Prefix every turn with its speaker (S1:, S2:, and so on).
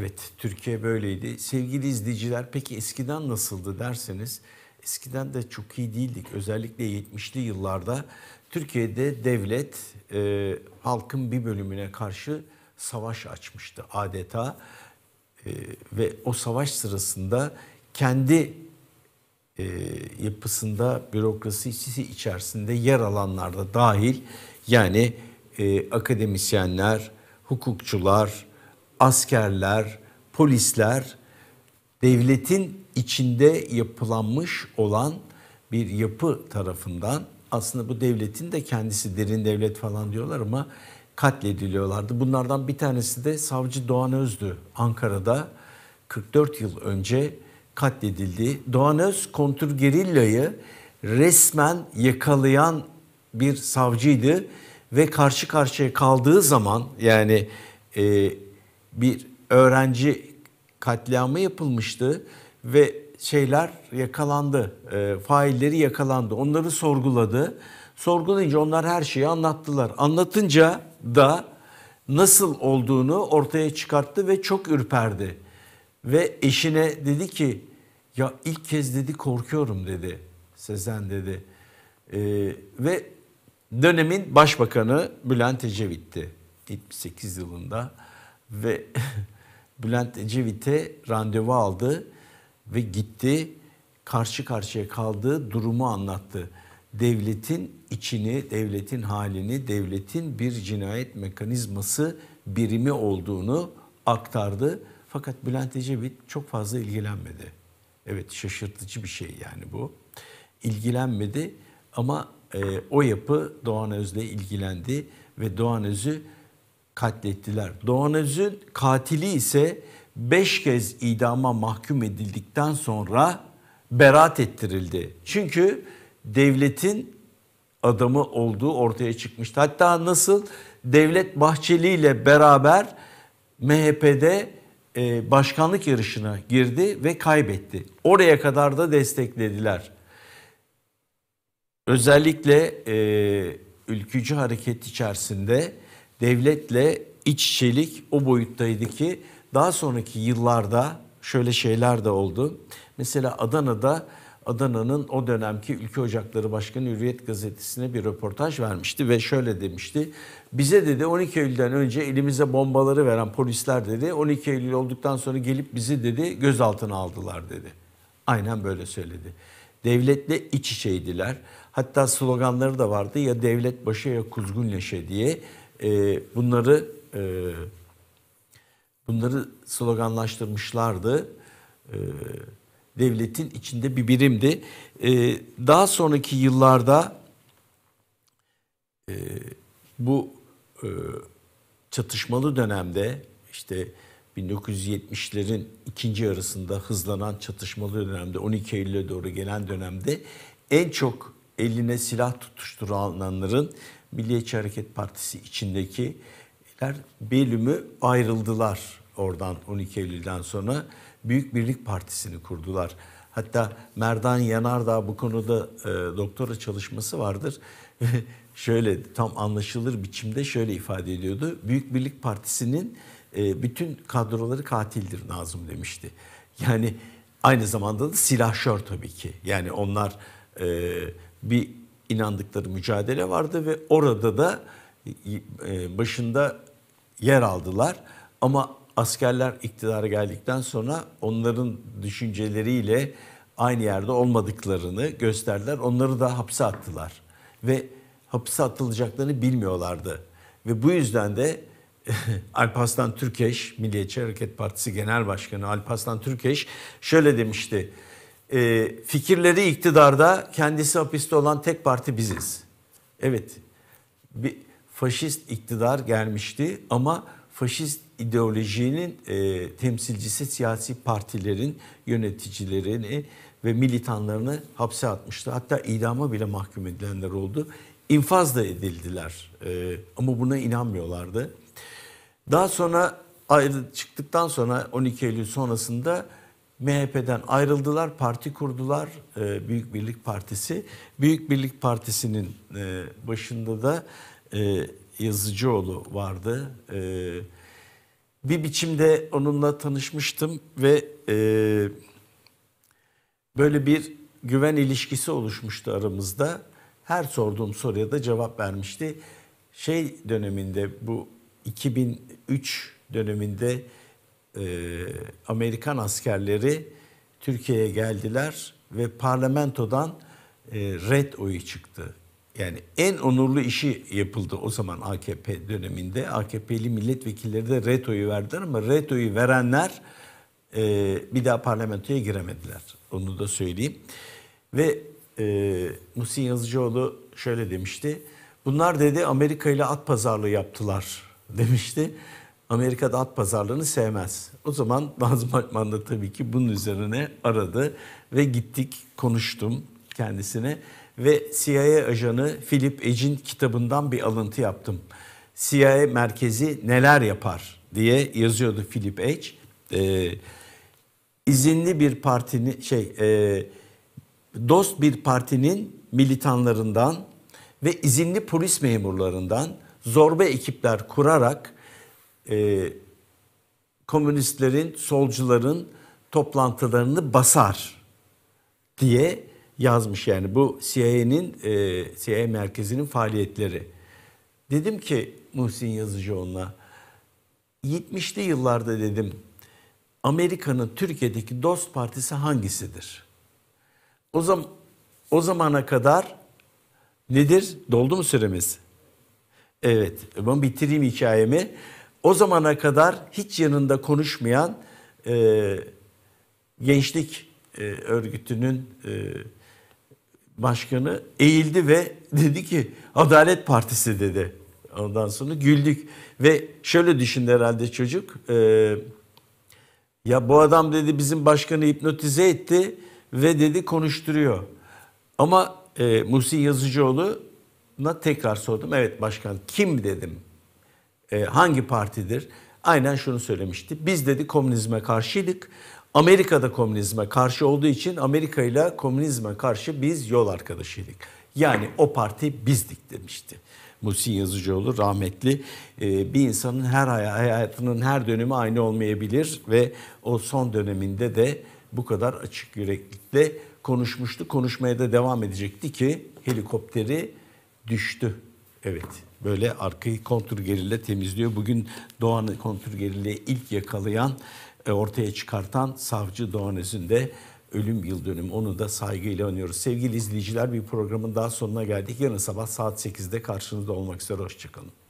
S1: Evet, Türkiye böyleydi. Sevgili izleyiciler, peki eskiden nasıldı derseniz, eskiden de çok iyi değildik. Özellikle 70'li yıllarda Türkiye'de devlet e, halkın bir bölümüne karşı savaş açmıştı adeta. E, ve o savaş sırasında kendi e, yapısında, bürokrasisi içerisinde yer alanlarda dahil, yani e, akademisyenler, hukukçular, askerler, polisler devletin içinde yapılanmış olan bir yapı tarafından aslında bu devletin de kendisi derin devlet falan diyorlar ama katlediliyorlardı. Bunlardan bir tanesi de savcı Doğan Öz'dü. Ankara'da 44 yıl önce katledildi. Doğan Öz kontrgerillayı resmen yakalayan bir savcıydı ve karşı karşıya kaldığı zaman yani e, bir öğrenci katliamı yapılmıştı ve şeyler yakalandı. E, failleri yakalandı. Onları sorguladı. Sorgulayınca onlar her şeyi anlattılar. Anlatınca da nasıl olduğunu ortaya çıkarttı ve çok ürperdi. Ve eşine dedi ki ya ilk kez dedi korkuyorum dedi Sezen dedi. E, ve dönemin başbakanı Bülent Ecevit'ti 78 yılında ve Bülent Ecevit'e randevu aldı ve gitti. Karşı karşıya kaldığı durumu anlattı. Devletin içini, devletin halini, devletin bir cinayet mekanizması birimi olduğunu aktardı. Fakat Bülent Ecevit çok fazla ilgilenmedi. Evet şaşırtıcı bir şey yani bu. İlgilenmedi ama e, o yapı Doğan Öz'le ilgilendi ve Doğan Öz'ü katlettiler. Doğan katili ise beş kez idama mahkum edildikten sonra beraat ettirildi. Çünkü devletin adamı olduğu ortaya çıkmıştı. Hatta nasıl Devlet Bahçeli ile beraber MHP'de e, başkanlık yarışına girdi ve kaybetti. Oraya kadar da desteklediler. Özellikle e, ülkücü hareket içerisinde devletle iç içelik o boyuttaydı ki daha sonraki yıllarda şöyle şeyler de oldu. Mesela Adana'da Adana'nın o dönemki Ülke Ocakları Başkanı Hürriyet Gazetesi'ne bir röportaj vermişti ve şöyle demişti. Bize dedi 12 Eylül'den önce elimize bombaları veren polisler dedi 12 Eylül olduktan sonra gelip bizi dedi gözaltına aldılar dedi. Aynen böyle söyledi. Devletle iç içeydiler. Hatta sloganları da vardı ya devlet başı ya kuzgun leşe diye e, bunları e, bunları sloganlaştırmışlardı. E, devletin içinde bir birimdi. E, daha sonraki yıllarda e, bu e, çatışmalı dönemde işte 1970'lerin ikinci yarısında hızlanan çatışmalı dönemde 12 Eylül'e doğru gelen dönemde en çok eline silah tutuşturanların Milliyetçi Hareket Partisi içindekiler bölümü ayrıldılar oradan 12 Eylül'den sonra. Büyük Birlik Partisi'ni kurdular. Hatta Merdan Yanardağ bu konuda e, doktora çalışması vardır. şöyle tam anlaşılır biçimde şöyle ifade ediyordu. Büyük Birlik Partisi'nin e, bütün kadroları katildir Nazım demişti. Yani aynı zamanda da silahşör tabii ki. Yani onlar e, bir inandıkları mücadele vardı ve orada da e, e, başında yer aldılar. Ama askerler iktidara geldikten sonra onların düşünceleriyle aynı yerde olmadıklarını gösterdiler. Onları da hapse attılar ve hapse atılacaklarını bilmiyorlardı. Ve bu yüzden de Alpaslan Türkeş, Milliyetçi Hareket Partisi Genel Başkanı Alpaslan Türkeş şöyle demişti e, fikirleri iktidarda kendisi hapiste olan tek parti biziz. Evet bir faşist iktidar gelmişti ama faşist ideolojinin e, temsilcisi siyasi partilerin yöneticilerini ve militanlarını hapse atmıştı. Hatta idama bile mahkum edilenler oldu. İnfaz da edildiler e, ama buna inanmıyorlardı. Daha sonra ayrı çıktıktan sonra 12 Eylül sonrasında MHP'den ayrıldılar, parti kurdular e, Büyük Birlik Partisi. Büyük Birlik Partisi'nin e, başında da e, Yazıcıoğlu vardı. bir biçimde onunla tanışmıştım ve böyle bir güven ilişkisi oluşmuştu aramızda. Her sorduğum soruya da cevap vermişti. Şey döneminde bu 2003 döneminde e, Amerikan askerleri Türkiye'ye geldiler ve parlamentodan e, red oyu çıktı. Yani en onurlu işi yapıldı o zaman AKP döneminde. AKP'li milletvekilleri de red oyu verdiler ama red oyu verenler e, bir daha parlamentoya giremediler. Onu da söyleyeyim. Ve e, Muhsin Yazıcıoğlu şöyle demişti. Bunlar dedi Amerika ile at pazarlığı yaptılar demişti. Amerika'da at pazarlığını sevmez. O zaman Nazım Akman da tabii ki bunun üzerine aradı ve gittik konuştum kendisine ve CIA ajanı Philip Edge'in kitabından bir alıntı yaptım. CIA merkezi neler yapar diye yazıyordu Philip Edge. Ee, izinli bir partinin şey e, dost bir partinin militanlarından ve izinli polis memurlarından zorba ekipler kurarak e, komünistlerin, solcuların toplantılarını basar diye yazmış yani bu CIA'nin e, CIA merkezinin faaliyetleri. Dedim ki Muhsin yazıcı Yazıcıoğlu'na 70'li yıllarda dedim Amerika'nın Türkiye'deki dost partisi hangisidir? O zaman o zamana kadar nedir? Doldu mu süremiz? Evet, ben bitireyim hikayemi o zamana kadar hiç yanında konuşmayan e, gençlik e, örgütünün e, başkanı eğildi ve dedi ki Adalet Partisi dedi. Ondan sonra güldük ve şöyle düşündü herhalde çocuk. E, ya bu adam dedi bizim başkanı hipnotize etti ve dedi konuşturuyor. Ama e, Muhsin Yazıcıoğlu'na tekrar sordum. Evet başkan kim dedim e, hangi partidir? Aynen şunu söylemişti. Biz dedi komünizme karşıydık. Amerika'da komünizme karşı olduğu için Amerika ile komünizme karşı biz yol arkadaşıydık. Yani o parti bizdik demişti. Muhsin Yazıcıoğlu rahmetli e, bir insanın her hayatının her dönemi aynı olmayabilir ve o son döneminde de bu kadar açık yüreklikle konuşmuştu. Konuşmaya da devam edecekti ki helikopteri düştü. Evet böyle arkayı kontur gerille temizliyor. Bugün Doğan'ı kontur gerille ilk yakalayan, e, ortaya çıkartan savcı Doğan Özünde ölüm yıl dönümü. Onu da saygıyla anıyoruz. Sevgili izleyiciler bir programın daha sonuna geldik. Yarın sabah saat 8'de karşınızda olmak üzere. Hoşçakalın.